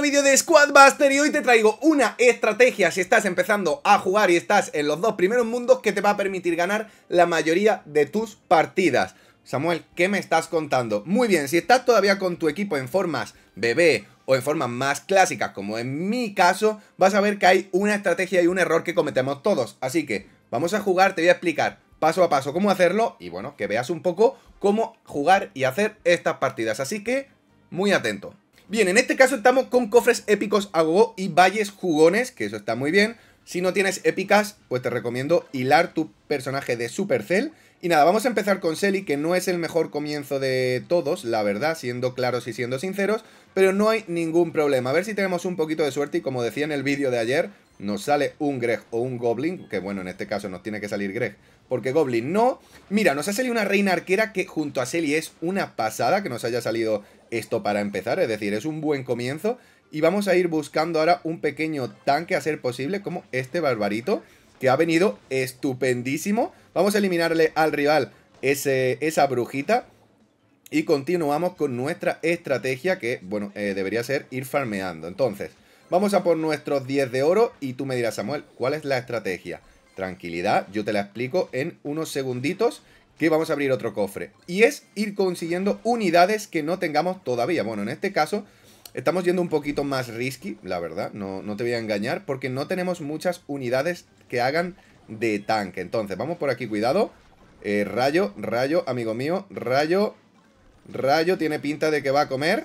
vídeo de Squadbuster y hoy te traigo una estrategia si estás empezando a jugar y estás en los dos primeros mundos que te va a permitir ganar la mayoría de tus partidas. Samuel, ¿qué me estás contando? Muy bien, si estás todavía con tu equipo en formas bebé o en formas más clásicas como en mi caso, vas a ver que hay una estrategia y un error que cometemos todos. Así que vamos a jugar, te voy a explicar paso a paso cómo hacerlo y bueno, que veas un poco cómo jugar y hacer estas partidas. Así que, muy atento. Bien, en este caso estamos con cofres épicos a y valles jugones, que eso está muy bien. Si no tienes épicas, pues te recomiendo hilar tu personaje de Supercell. Y nada, vamos a empezar con Selly, que no es el mejor comienzo de todos, la verdad, siendo claros y siendo sinceros, pero no hay ningún problema. A ver si tenemos un poquito de suerte y como decía en el vídeo de ayer, nos sale un Greg o un Goblin, que bueno, en este caso nos tiene que salir Greg, porque Goblin no. Mira, nos ha salido una reina arquera que junto a Selly es una pasada que nos haya salido esto para empezar, es decir, es un buen comienzo. Y vamos a ir buscando ahora un pequeño tanque a ser posible como este barbarito, que ha venido estupendísimo. Vamos a eliminarle al rival ese, esa brujita. Y continuamos con nuestra estrategia que, bueno, eh, debería ser ir farmeando. Entonces, vamos a por nuestros 10 de oro y tú me dirás, Samuel, ¿cuál es la estrategia? Tranquilidad, yo te la explico en unos segunditos que vamos a abrir otro cofre. Y es ir consiguiendo unidades que no tengamos todavía. Bueno, en este caso estamos yendo un poquito más risky, la verdad. No, no te voy a engañar porque no tenemos muchas unidades que hagan de tanque. Entonces, vamos por aquí, cuidado. Eh, rayo, rayo, amigo mío, rayo, rayo, tiene pinta de que va a comer.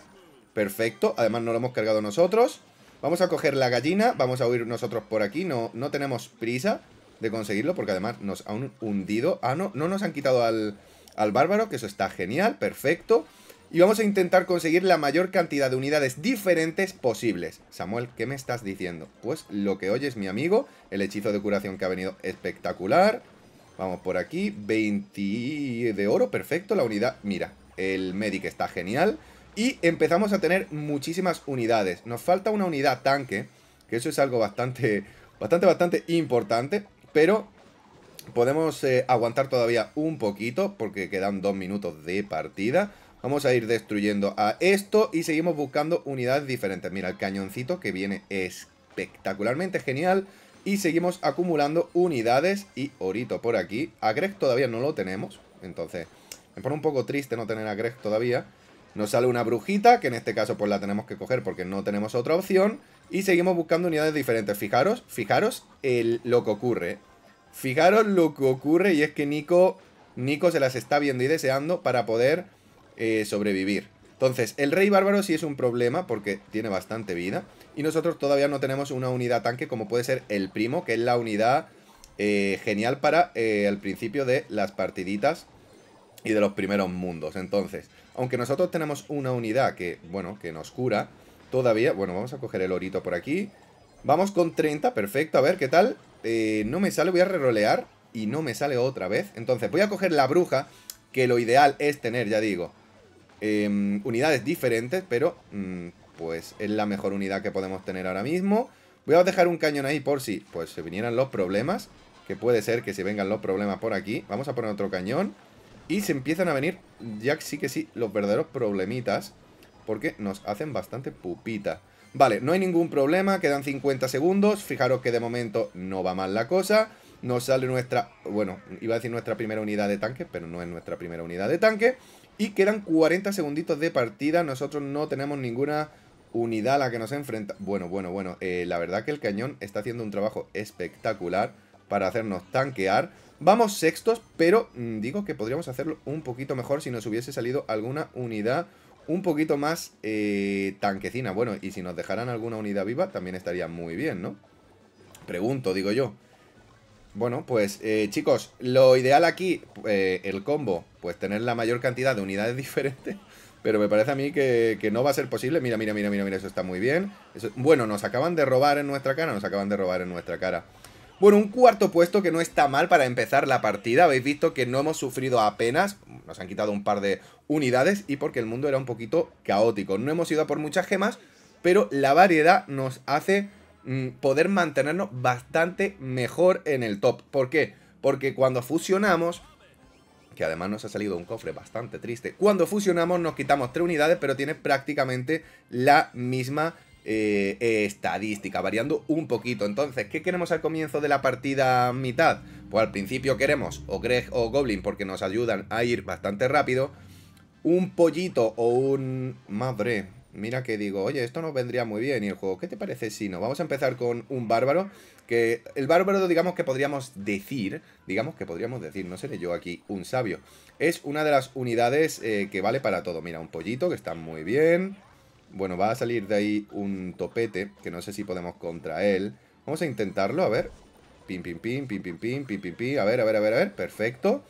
Perfecto, además no lo hemos cargado nosotros. Vamos a coger la gallina, vamos a huir nosotros por aquí, no, no tenemos prisa de conseguirlo, porque además nos han hundido. Ah, no, no nos han quitado al, al bárbaro, que eso está genial, perfecto. Y vamos a intentar conseguir la mayor cantidad de unidades diferentes posibles. Samuel, ¿qué me estás diciendo? Pues lo que oyes, mi amigo. El hechizo de curación que ha venido espectacular. Vamos por aquí. 20 de oro, perfecto. La unidad, mira, el medic está genial. Y empezamos a tener muchísimas unidades. Nos falta una unidad tanque, que eso es algo bastante, bastante, bastante importante pero podemos eh, aguantar todavía un poquito porque quedan dos minutos de partida. Vamos a ir destruyendo a esto y seguimos buscando unidades diferentes. Mira, el cañoncito que viene espectacularmente genial. Y seguimos acumulando unidades y orito por aquí. A Greg todavía no lo tenemos, entonces me pone un poco triste no tener a Greg todavía. Nos sale una brujita, que en este caso pues la tenemos que coger porque no tenemos otra opción. Y seguimos buscando unidades diferentes. Fijaros, fijaros el, lo que ocurre. Fijaros lo que ocurre y es que Nico, Nico se las está viendo y deseando para poder eh, sobrevivir. Entonces, el rey bárbaro sí es un problema porque tiene bastante vida. Y nosotros todavía no tenemos una unidad tanque como puede ser el primo, que es la unidad eh, genial para el eh, principio de las partiditas y de los primeros mundos. Entonces, aunque nosotros tenemos una unidad que, bueno, que nos cura, todavía... Bueno, vamos a coger el orito por aquí. Vamos con 30, perfecto, a ver qué tal. Eh, no me sale, voy a rerolear y no me sale otra vez. Entonces, voy a coger la bruja, que lo ideal es tener, ya digo, em, unidades diferentes, pero mm, pues es la mejor unidad que podemos tener ahora mismo. Voy a dejar un cañón ahí por si pues se vinieran los problemas, que puede ser que se vengan los problemas por aquí. Vamos a poner otro cañón. Y se empiezan a venir, ya sí que sí, los verdaderos problemitas. Porque nos hacen bastante pupita. Vale, no hay ningún problema, quedan 50 segundos. Fijaros que de momento no va mal la cosa. Nos sale nuestra, bueno, iba a decir nuestra primera unidad de tanque, pero no es nuestra primera unidad de tanque. Y quedan 40 segunditos de partida. Nosotros no tenemos ninguna unidad a la que nos enfrenta. Bueno, bueno, bueno. Eh, la verdad que el cañón está haciendo un trabajo espectacular para hacernos tanquear. Vamos sextos, pero mm, digo que podríamos hacerlo un poquito mejor si nos hubiese salido alguna unidad un poquito más eh, tanquecina. Bueno, y si nos dejaran alguna unidad viva también estaría muy bien, ¿no? Pregunto, digo yo. Bueno, pues eh, chicos, lo ideal aquí, eh, el combo, pues tener la mayor cantidad de unidades diferentes. Pero me parece a mí que, no va a ser posible. Mira, mira, mira, mira, mira, eso está muy bien. bueno, nos acaban de robar en nuestra cara, nos acaban de robar en nuestra cara. Bueno, un cuarto puesto que no está mal para empezar la partida. Habéis visto que no hemos sufrido apenas. Nos han quitado un par de unidades y porque el mundo era un poquito caótico. No hemos ido a por muchas gemas, pero la variedad nos hace mm, poder mantenernos bastante mejor en el top. ¿Por qué? Porque cuando fusionamos, que además nos ha salido un cofre bastante triste. Cuando fusionamos nos quitamos tres unidades, pero tiene prácticamente la misma eh, eh, estadística, variando un poquito. Entonces, ¿qué queremos al comienzo de la partida mitad? Pues al principio queremos o Greg o Goblin porque nos ayudan a ir bastante rápido. Un pollito o un... Madre, mira que digo, oye, esto nos vendría muy bien. Y el juego, ¿qué te parece si no? Vamos a empezar con un bárbaro. Que el bárbaro, digamos que podríamos decir, digamos que podríamos decir, no seré yo aquí un sabio. Es una de las unidades eh, que vale para todo. Mira, un pollito que está muy bien. Bueno, va a salir de ahí un topete, que no sé si podemos contra él. Vamos a intentarlo, a ver. Pim, pim, pim, pim, pim, pim, pim, pim, pim. A ver, a ver, a ver, a ver. Perfecto.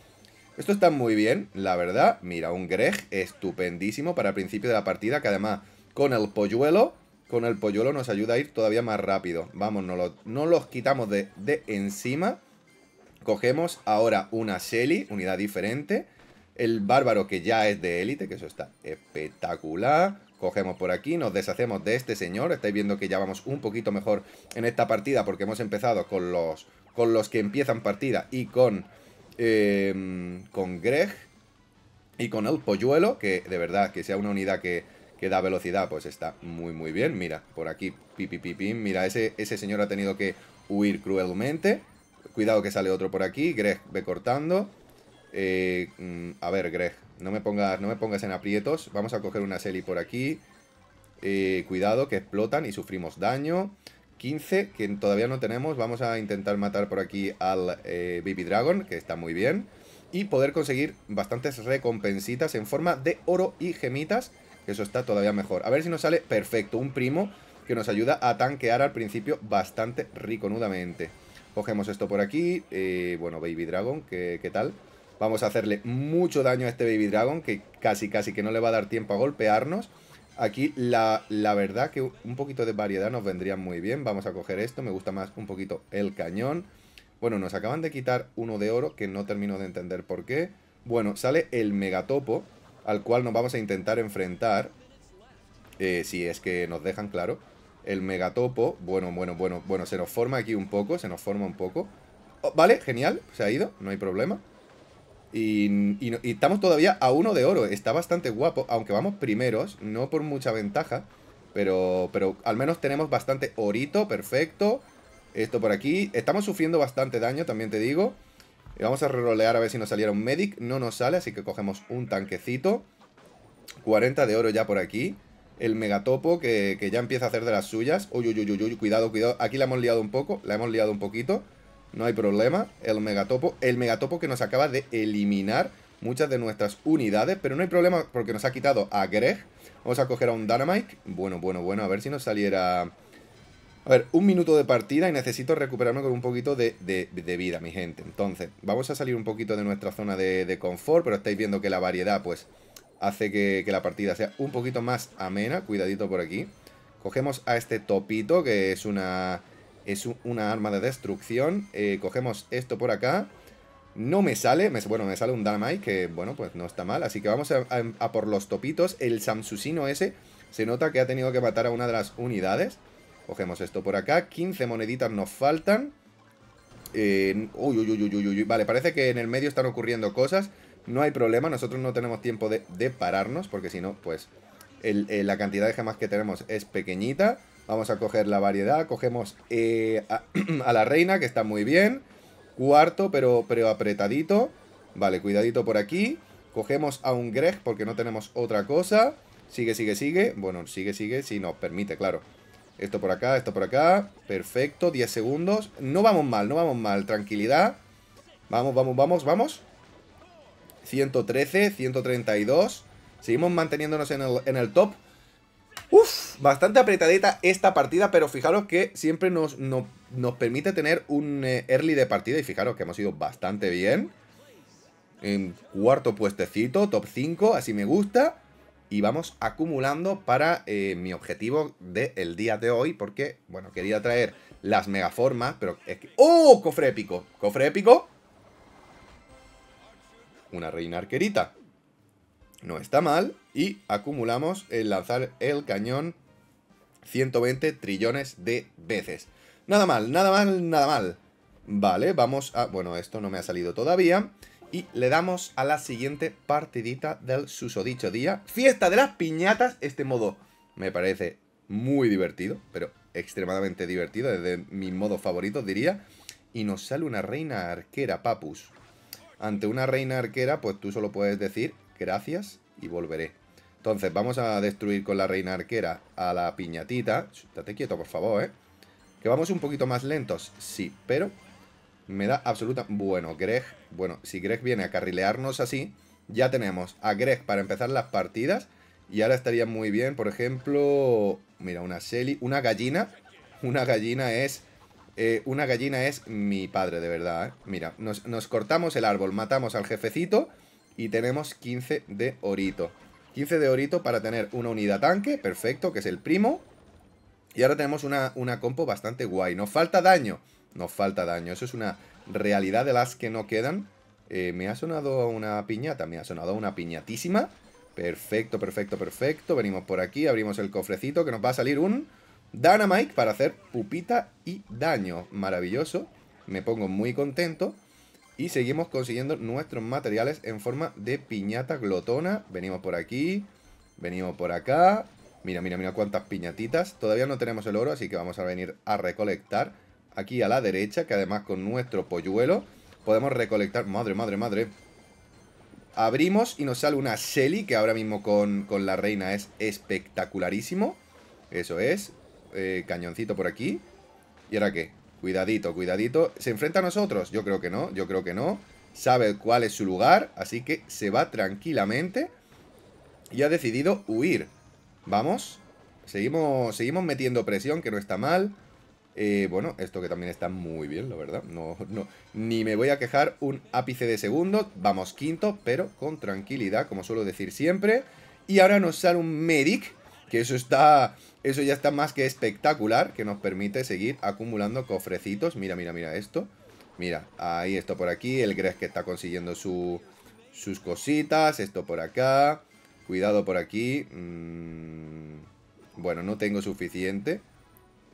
Esto está muy bien, la verdad. Mira, un Greg estupendísimo para el principio de la partida, que además con el polluelo, con el polluelo nos ayuda a ir todavía más rápido. Vamos, no, no los quitamos de, de encima. Cogemos ahora una Shelly, unidad diferente. El bárbaro que ya es de élite, que eso está espectacular. Cogemos por aquí, nos deshacemos de este señor. Estáis viendo que ya vamos un poquito mejor en esta partida porque hemos empezado con los, con los que empiezan partida y con, eh, con Greg y con el polluelo, que de verdad que sea una unidad que, da velocidad, pues está muy muy bien. Mira, por aquí, pipipipim, mira, ese, ese señor ha tenido que huir cruelmente. Cuidado que sale otro por aquí, Greg ve cortando. Eh, mm, a ver, Greg, no me pongas, no me en aprietos. Vamos a coger una Selly por aquí. Eh, cuidado, que explotan y sufrimos daño. 15, que todavía no tenemos. Vamos a intentar matar por aquí al eh, Baby Dragon, que está muy bien. Y poder conseguir bastantes recompensitas en forma de oro y gemitas, eso está todavía mejor. A ver si nos sale perfecto, un primo que nos ayuda a tanquear al principio bastante riconudamente. Cogemos esto por aquí. Eh, bueno, Baby Dragon, ¿qué, qué tal? Vamos a hacerle mucho daño a este Baby Dragon, que casi casi que no le va a dar tiempo a golpearnos. Aquí la, verdad que un poquito de variedad nos vendría muy bien. Vamos a coger esto, me gusta más un poquito el cañón. Bueno, nos acaban de quitar uno de oro, que no termino de entender por qué. Bueno, sale el megatopo, al cual nos vamos a intentar enfrentar. Eh, si es que nos dejan claro. El megatopo, bueno, bueno, bueno, bueno, se nos forma aquí un poco, se nos forma un poco. Oh, vale, genial, se ha ido, no hay problema. Y, estamos todavía a uno de oro. Está bastante guapo, aunque vamos primeros, no por mucha ventaja. Pero, pero al menos tenemos bastante orito, perfecto. Esto por aquí. Estamos sufriendo bastante daño, también te digo. vamos a rerolear a ver si nos saliera un medic. No nos sale, así que cogemos un tanquecito. 40 de oro ya por aquí. El megatopo que, que ya empieza a hacer de las suyas. Uy, uy, uy, uy, uy, cuidado, cuidado. Aquí la hemos liado un poco, la hemos liado un poquito no hay problema. El megatopo, el megatopo que nos acaba de eliminar muchas de nuestras unidades, pero no hay problema porque nos ha quitado a Greg. Vamos a coger a un Dynamite. Bueno, bueno, bueno, a ver si nos saliera... A ver, un minuto de partida y necesito recuperarme con un poquito de, vida, mi gente. Entonces, vamos a salir un poquito de nuestra zona de, confort, pero estáis viendo que la variedad, pues, hace que, que la partida sea un poquito más amena. Cuidadito por aquí. Cogemos a este topito, que es una es una arma de destrucción. cogemos esto por acá. No me sale, bueno, me sale un Dynamite, que bueno, pues no está mal. Así que vamos a, por los topitos. El Samsusino ese se nota que ha tenido que matar a una de las unidades. Cogemos esto por acá. 15 moneditas nos faltan. uy, uy, uy, uy, uy. Vale, parece que en el medio están ocurriendo cosas. No hay problema, nosotros no tenemos tiempo de, de pararnos, porque si no, pues la cantidad de gemas que tenemos es pequeñita. Vamos a coger la variedad, cogemos eh, a, la reina, que está muy bien. Cuarto, pero, pero apretadito. Vale, cuidadito por aquí. Cogemos a un Greg porque no tenemos otra cosa. Sigue, sigue, sigue. Bueno, sigue, sigue, si nos permite, claro. Esto por acá, esto por acá. Perfecto, 10 segundos. No vamos mal, no vamos mal. Tranquilidad. Vamos, vamos, vamos, vamos. 113, 132. Seguimos manteniéndonos en el, en el top. Uf, bastante apretadita esta partida, pero fijaros que siempre nos, permite tener un eh, early de partida y fijaros que hemos ido bastante bien. En cuarto puestecito, top 5, así me gusta. Y vamos acumulando para eh, mi objetivo del día de hoy, porque, bueno, quería traer las megaformas, pero es que... ¡Oh! Cofre épico, cofre épico. Una reina arquerita. No está mal y acumulamos el lanzar el cañón 120 trillones de veces. Nada mal, nada mal, nada mal. Vale, vamos a... Bueno, esto no me ha salido todavía. Y le damos a la siguiente partidita del susodicho día. Fiesta de las piñatas. Este modo me parece muy divertido, pero extremadamente divertido. Desde mi modo favorito, diría. Y nos sale una reina arquera, papus. Ante una reina arquera, pues tú solo puedes decir gracias y volveré. Entonces, vamos a destruir con la reina arquera a la piñatita. Date quieto, por favor, ¿eh? ¿Que vamos un poquito más lentos? Sí, pero me da absoluta... Bueno, Greg... Bueno, si Greg viene a carrilearnos así, ya tenemos a Greg para empezar las partidas. Y ahora estaría muy bien, por ejemplo... Mira, una Shelly... Una gallina. Una gallina es... Eh, una gallina es mi padre, de verdad, ¿eh? Mira, nos, nos cortamos el árbol, matamos al jefecito y tenemos 15 de orito. 15 de orito para tener una unidad tanque, perfecto, que es el primo. Y ahora tenemos una, una compo bastante guay. Nos falta daño. Nos falta daño. Eso es una realidad de las que no quedan. Eh, me ha sonado una piñata. Me ha sonado una piñatísima. Perfecto, perfecto, perfecto. Venimos por aquí, abrimos el cofrecito que nos va a salir un Dynamite para hacer pupita y daño. Maravilloso. Me pongo muy contento. Y seguimos consiguiendo nuestros materiales en forma de piñata glotona. Venimos por aquí, venimos por acá. Mira, mira, mira cuántas piñatitas. Todavía no tenemos el oro, así que vamos a venir a recolectar. Aquí a la derecha, que además con nuestro polluelo podemos recolectar... Madre, madre, madre. Abrimos y nos sale una seli que ahora mismo con, la reina es espectacularísimo. Eso es. Eh, cañoncito por aquí. ¿Y ahora qué? Cuidadito, cuidadito. ¿Se enfrenta a nosotros? Yo creo que no, yo creo que no. Sabe cuál es su lugar, así que se va tranquilamente. Y ha decidido huir. Vamos. Seguimos, seguimos metiendo presión, que no está mal. Eh, bueno, esto que también está muy bien, la verdad. No, no, ni me voy a quejar un ápice de segundo. Vamos quinto, pero con tranquilidad, como suelo decir siempre. Y ahora nos sale un medic eso está, eso ya está más que espectacular, que nos permite seguir acumulando cofrecitos. Mira, mira, mira esto. Mira, ahí esto por aquí, el Greg que está consiguiendo su, sus cositas, esto por acá, cuidado por aquí. Mm, bueno, no tengo suficiente.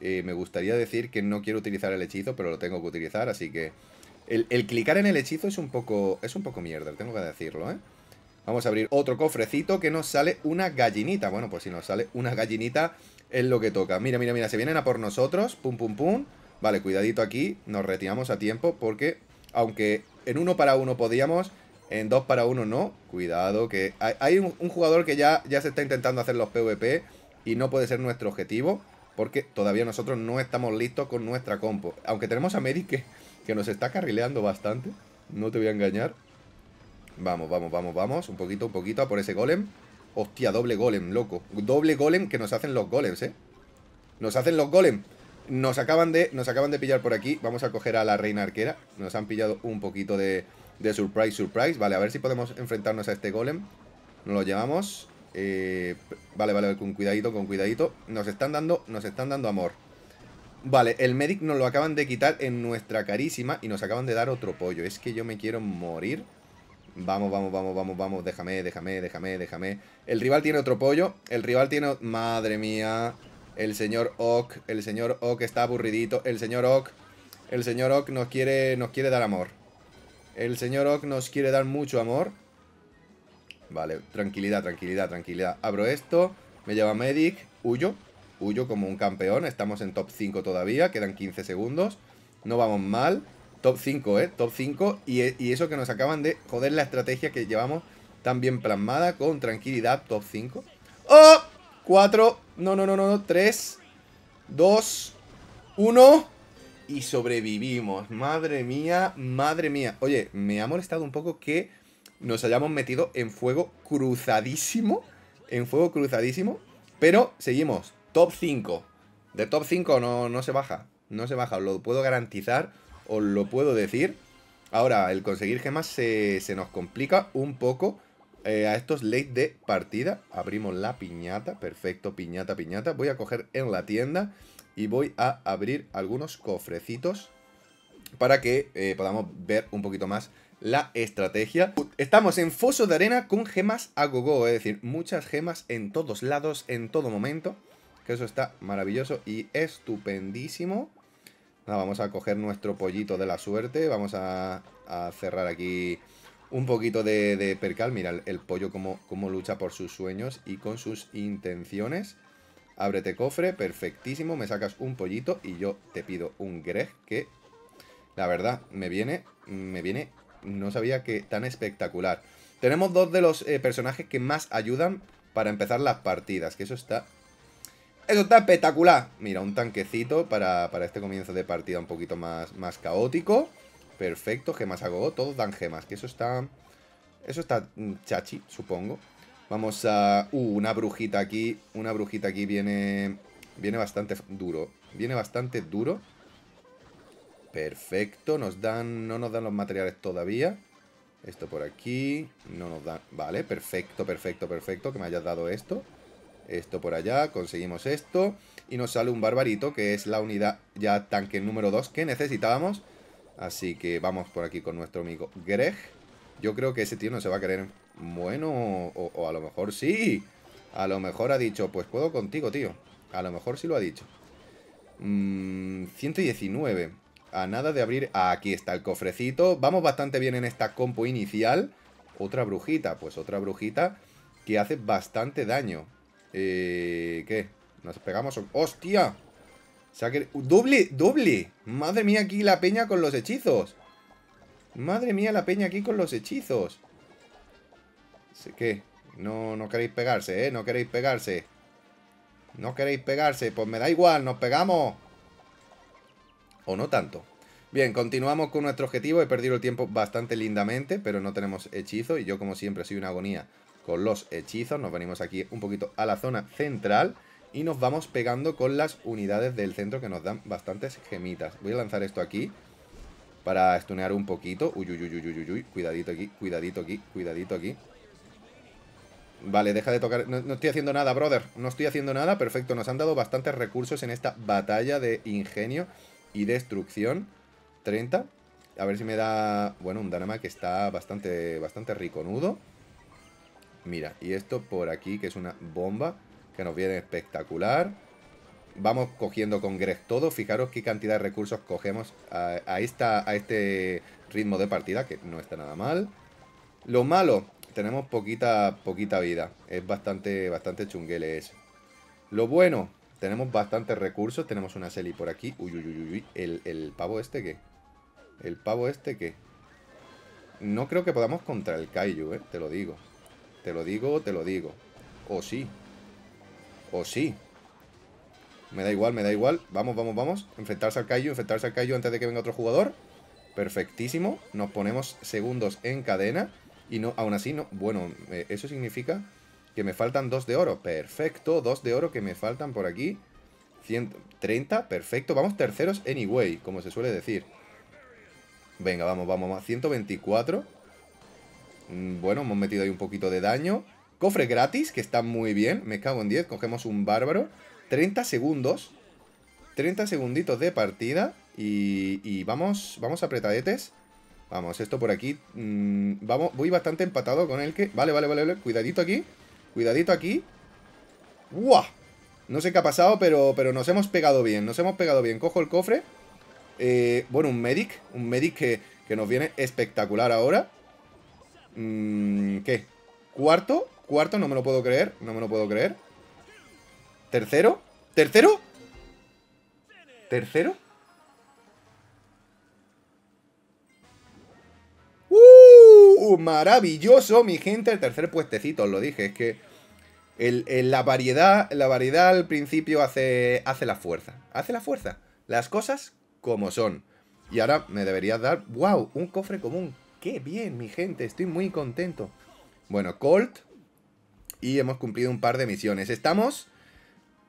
Eh, me gustaría decir que no quiero utilizar el hechizo, pero lo tengo que utilizar, así que... El, el clicar en el hechizo es un poco, es un poco mierda, tengo que decirlo, ¿eh? Vamos a abrir otro cofrecito que nos sale una gallinita. Bueno, pues si nos sale una gallinita es lo que toca. Mira, mira, mira, se vienen a por nosotros. Pum, pum, pum. Vale, cuidadito aquí. Nos retiramos a tiempo porque aunque en uno para uno podíamos, en dos para uno no. Cuidado que hay, un, jugador que ya, ya se está intentando hacer los PvP y no puede ser nuestro objetivo porque todavía nosotros no estamos listos con nuestra compo. Aunque tenemos a Medi que, que nos está carrileando bastante, no te voy a engañar. Vamos, vamos, vamos, vamos. Un poquito, un poquito a por ese golem. Hostia, doble golem, loco. Doble golem que nos hacen los golems, ¿eh? Nos hacen los golems. Nos acaban de, nos acaban de pillar por aquí. Vamos a coger a la reina arquera. Nos han pillado un poquito de, de surprise, surprise. Vale, a ver si podemos enfrentarnos a este golem. Nos lo llevamos. Eh, vale, vale, con cuidadito, con cuidadito. Nos están dando, nos están dando amor. Vale, el medic nos lo acaban de quitar en nuestra carísima y nos acaban de dar otro pollo. Es que yo me quiero morir. Vamos, vamos, vamos, vamos, vamos. Déjame, déjame, déjame, déjame. El rival tiene otro pollo. El rival tiene... Madre mía. El señor Ock. El señor Ock está aburridito. El señor Ock. El señor Ock nos quiere, nos quiere dar amor. El señor Ock nos quiere dar mucho amor. Vale, tranquilidad, tranquilidad, tranquilidad. Abro esto. Me lleva Medic. Huyo. Huyo como un campeón. Estamos en top 5 todavía. Quedan 15 segundos. No vamos mal. Top 5, ¿eh? Top 5. E, y, eso que nos acaban de joder la estrategia que llevamos tan bien plasmada con tranquilidad. Top 5. ¡Oh! 4. No, no, no, no, no. 3. 2. 1. Y sobrevivimos. Madre mía, madre mía. Oye, me ha molestado un poco que nos hayamos metido en fuego cruzadísimo. En fuego cruzadísimo. Pero seguimos. Top 5. De top 5 no, no se baja. No se baja, os lo puedo garantizar os lo puedo decir. Ahora, el conseguir gemas se, nos complica un poco eh, a estos late de partida. Abrimos la piñata, perfecto, piñata, piñata. Voy a coger en la tienda y voy a abrir algunos cofrecitos para que eh, podamos ver un poquito más la estrategia. Estamos en foso de arena con gemas a gogo, es decir, muchas gemas en todos lados, en todo momento. Que eso está maravilloso y estupendísimo vamos a coger nuestro pollito de la suerte. Vamos a, cerrar aquí un poquito de, percal. Mira el, pollo como, lucha por sus sueños y con sus intenciones. Ábrete cofre, perfectísimo. Me sacas un pollito y yo te pido un Greg que, la verdad, me viene, me viene, no sabía que tan espectacular. Tenemos dos de los eh, personajes que más ayudan para empezar las partidas, que eso está eso está espectacular. Mira, un tanquecito para, este comienzo de partida un poquito más, más caótico. Perfecto, gemas hago. Todos dan gemas, que eso está... Eso está mm, chachi, supongo. Vamos a... Uh, una brujita aquí. Una brujita aquí viene... Viene bastante duro. Viene bastante duro. Perfecto. Nos dan... No nos dan los materiales todavía. Esto por aquí. No nos dan... Vale, perfecto, perfecto, perfecto. Que me hayas dado esto esto por allá, conseguimos esto y nos sale un barbarito que es la unidad ya tanque número 2 que necesitábamos. Así que vamos por aquí con nuestro amigo Greg. Yo creo que ese tío no se va a querer bueno o, a lo mejor sí. A lo mejor ha dicho, pues puedo contigo, tío. A lo mejor sí lo ha dicho. 119. Mm, a nada de abrir... aquí está el cofrecito. Vamos bastante bien en esta compo inicial. Otra brujita. Pues otra brujita que hace bastante daño. Eh, ¿Qué? ¿Nos pegamos? ¡Hostia! Saque... ¡Doble! ¡Doble! Madre mía, aquí la peña con los hechizos. Madre mía, la peña aquí con los hechizos. ¿Qué? No, no queréis pegarse, ¿eh? No queréis pegarse. No queréis pegarse. Pues me da igual, nos pegamos. O no tanto. Bien, continuamos con nuestro objetivo. He perdido el tiempo bastante lindamente, pero no tenemos hechizo. Y yo, como siempre, soy una agonía con los hechizos. Nos venimos aquí un poquito a la zona central y nos vamos pegando con las unidades del centro que nos dan bastantes gemitas. Voy a lanzar esto aquí para estunear un poquito. Uy, uy, uy, uy, uy, uy. Cuidadito aquí, cuidadito aquí, cuidadito aquí. Vale, deja de tocar. No, estoy haciendo nada, brother. No estoy haciendo nada. Perfecto, nos han dado bastantes recursos en esta batalla de ingenio y destrucción. 30. A ver si me da, bueno, un Danama que está bastante, bastante nudo Mira, y esto por aquí, que es una bomba, que nos viene espectacular. Vamos cogiendo con Greg todo. Fijaros qué cantidad de recursos cogemos a, este ritmo de partida, que no está nada mal. Lo malo, tenemos poquita, poquita vida. Es bastante, bastante chunguele eso. Lo bueno, tenemos bastantes recursos. Tenemos una seli por aquí. Uy, uy, uy, uy. ¿El, el pavo este qué? ¿El pavo este qué? No creo que podamos contra el Kaiju, ¿eh? te lo digo. Te lo digo, te lo digo. O sí. O sí. Me da igual, me da igual. Vamos, vamos, vamos. Enfrentarse al Kaiju, enfrentarse al Kaiju antes de que venga otro jugador. Perfectísimo. Nos ponemos segundos en cadena. Y no, aún así, no. Bueno, eh, eso significa que me faltan dos de oro. Perfecto, dos de oro que me faltan por aquí. 130, perfecto. Vamos terceros anyway, como se suele decir. Venga, vamos, vamos, más. 124. Mm, bueno, hemos metido ahí un poquito de daño. Cofre gratis, que está muy bien. Me cago en 10. Cogemos un bárbaro. 30 segundos. 30 segunditos de partida. Y, y vamos, vamos apretadetes. Vamos, esto por aquí. Mm, vamos, voy bastante empatado con el que... Vale, vale, vale, Cuidadito aquí. Cuidadito aquí. ¡Buah! No sé qué ha pasado, pero, pero nos hemos pegado bien. Nos hemos pegado bien. Cojo el cofre. Eh, bueno, un medic. Un medic que, que nos viene espectacular ahora. Mm, ¿Qué? ¿Cuarto? ¿Cuarto? No me lo puedo creer. No me lo puedo creer. ¿Tercero? ¿Tercero? ¿Tercero? ¡Uh! Maravilloso, mi gente. El tercer puestecito, os lo dije. Es que la, variedad, la variedad al principio hace, hace la fuerza. Hace la fuerza. Las cosas como son. Y ahora me debería dar, wow, un cofre común. Qué bien, mi gente, estoy muy contento. Bueno, Colt. Y hemos cumplido un par de misiones. Estamos...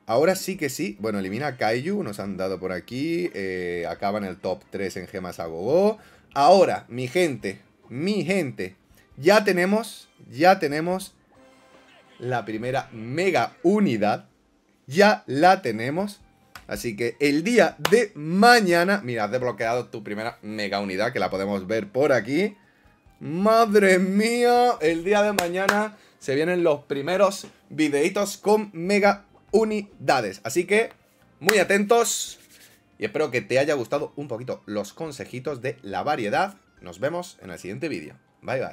Ahora sí que sí. Bueno, elimina a Kaiju, nos han dado por aquí. Eh, acaba el top 3 en gemas a gogo. Ahora, mi gente, mi gente. Ya tenemos, ya tenemos la primera mega unidad. Ya la tenemos. Así que el día de mañana, mira, has desbloqueado tu primera mega unidad, que la podemos ver por aquí. Madre mía, el día de mañana se vienen los primeros videitos con mega unidades. Así que, muy atentos y espero que te haya gustado un poquito los consejitos de la variedad. Nos vemos en el siguiente vídeo. Bye bye.